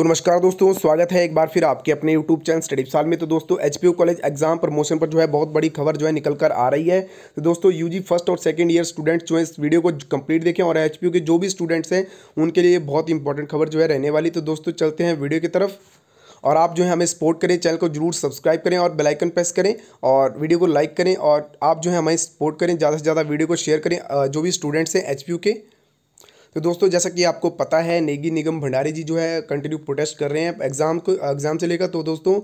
तो नमस्कार दोस्तों स्वागत है एक बार फिर आपके अपने यूट्यूब चैनल स्टडी साल में तो दोस्तों एच कॉलेज एग्जाम प्रमोशन पर जो है बहुत बड़ी खबर जो है निकल कर आ रही है तो दोस्तों जी फर्स्ट और सेकंड ईयर स्टूडेंट्स जो है इस वीडियो को कंप्लीट देखें और एच के जो भी स्टूडेंट्स हैं उनके लिए बहुत इंपॉर्टेंट खबर जो है रहने वाली तो दोस्तों चलते हैं वीडियो की तरफ और आप जो है हमें सपोर्ट करें चैनल को जरूर सब्सक्राइब करें और बेलाइकन प्रेस करें और वीडियो को लाइक करें और आप जो है हमें सपोर्ट करें ज़्यादा से ज़्यादा वीडियो को शेयर करें जो भी स्टूडेंट्स हैं एच के तो दोस्तों जैसा कि आपको पता है नेगी निगम भंडारी जी जो है कंटिन्यू प्रोटेस्ट कर रहे हैं एग्जाम को एग्जाम से लेकर तो दोस्तों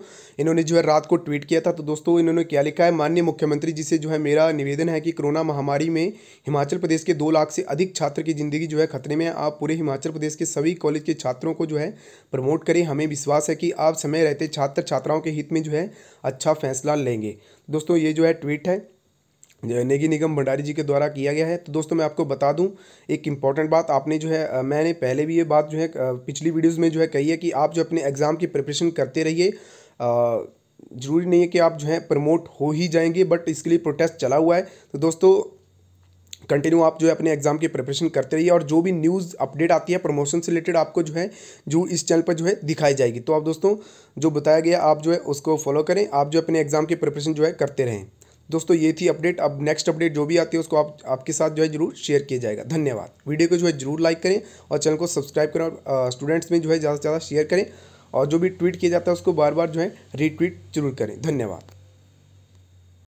इन्होंने जो है रात को ट्वीट किया था तो दोस्तों इन्होंने क्या लिखा है माननीय मुख्यमंत्री जी से जो है मेरा निवेदन है कि कोरोना महामारी में हिमाचल प्रदेश के दो लाख से अधिक छात्र की जिंदगी जो है खतरे में आप पूरे हिमाचल प्रदेश के सभी कॉलेज के छात्रों को जो है प्रमोट करें हमें विश्वास है कि आप समय रहते छात्र छात्राओं के हित में जो है अच्छा फैसला लेंगे दोस्तों ये जो है ट्वीट है नेगी निगम भंडारी जी के द्वारा किया गया है तो दोस्तों मैं आपको बता दूं एक इम्पॉर्टेंट बात आपने जो है मैंने पहले भी ये बात जो है पिछली वीडियोस में जो है कही है कि आप जो अपने एग्ज़ाम की प्रिपरेशन करते रहिए ज़रूरी नहीं है कि आप जो है प्रमोट हो ही जाएंगे बट इसके लिए प्रोटेस्ट चला हुआ है तो दोस्तों कंटिन्यू आप जो है अपने एग्जाम की प्रिपरेशन करते रहिए और जो भी न्यूज़ अपडेट आती है प्रमोशन से रिलेटेड आपको जो है जो इस चैनल पर जो है दिखाई जाएगी तो आप दोस्तों जो बताया गया आप जो है उसको फॉलो करें आप जो अपने एग्जाम की प्रिपरेशन जो है करते रहें दोस्तों ये थी अपडेट अब नेक्स्ट अपडेट जो भी आती है उसको आप आपके साथ जो है जरूर शेयर किया जाएगा धन्यवाद वीडियो को जो है जरूर लाइक करें और चैनल को सब्सक्राइब करें और स्टूडेंट्स में जो है ज़्यादा से ज़्यादा शेयर करें और जो भी ट्वीट किया जाता है उसको बार बार जो है रीट्वीट जरूर करें धन्यवाद